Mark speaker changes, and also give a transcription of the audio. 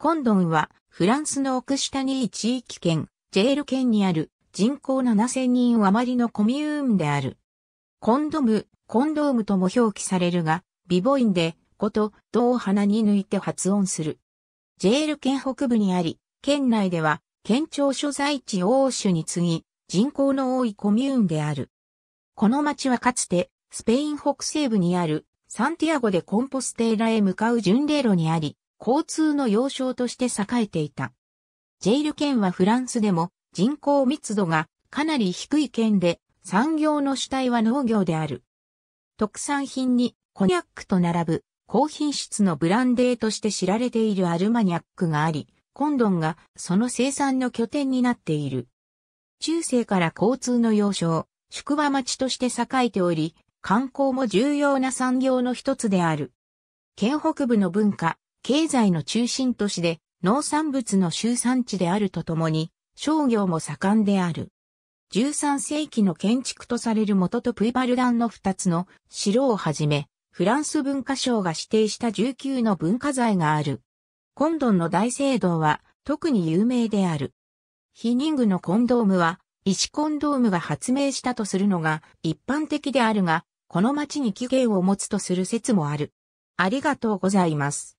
Speaker 1: コンドンは、フランスのオクシタニー地域圏、ジェール県にある人口7000人余りのコミューンである。コンドム、コンドームとも表記されるが、ビボインで、こと、ドを鼻に抜いて発音する。ジェール県北部にあり、県内では、県庁所在地欧州に次ぎ、人口の多いコミューンである。この町はかつて、スペイン北西部にある、サンティアゴでコンポステーラへ向かう巡礼路にあり、交通の要衝として栄えていた。ジェイル県はフランスでも人口密度がかなり低い県で産業の主体は農業である。特産品にコニャックと並ぶ高品質のブランデーとして知られているアルマニャックがあり、コンドンがその生産の拠点になっている。中世から交通の要衝、宿場町として栄えており、観光も重要な産業の一つである。県北部の文化、経済の中心都市で農産物の集産地であるとともに、商業も盛んである。13世紀の建築とされる元とプイバルダンの2つの城をはじめ、フランス文化省が指定した19の文化財がある。コンドンの大聖堂は特に有名である。ヒニングのコンドームは、石コンドームが発明したとするのが一般的であるが、この町に起源を持つとする説もある。ありがとうございます。